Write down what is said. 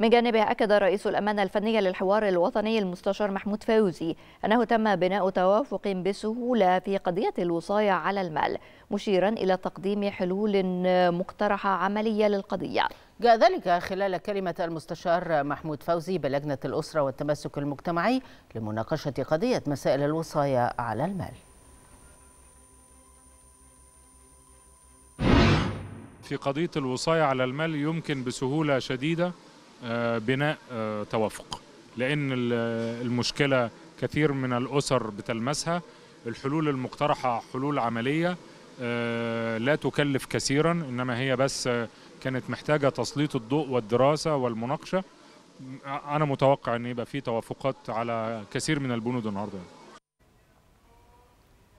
من جانبه أكد رئيس الأمانة الفنية للحوار الوطني المستشار محمود فوزي أنه تم بناء توافق بسهولة في قضية الوصاية على المال مشيرا إلى تقديم حلول مقترحة عملية للقضية جاء ذلك خلال كلمة المستشار محمود فوزي بلجنة الأسرة والتمسك المجتمعي لمناقشة قضية مسائل الوصاية على المال في قضية الوصاية على المال يمكن بسهولة شديدة آه، بناء آه، توافق لأن المشكلة كثير من الأسر بتلمسها الحلول المقترحة حلول عملية آه، لا تكلف كثيرا إنما هي بس كانت محتاجة تسليط الضوء والدراسة والمناقشة أنا متوقع إن يبقى في توافقات على كثير من البنود النهارده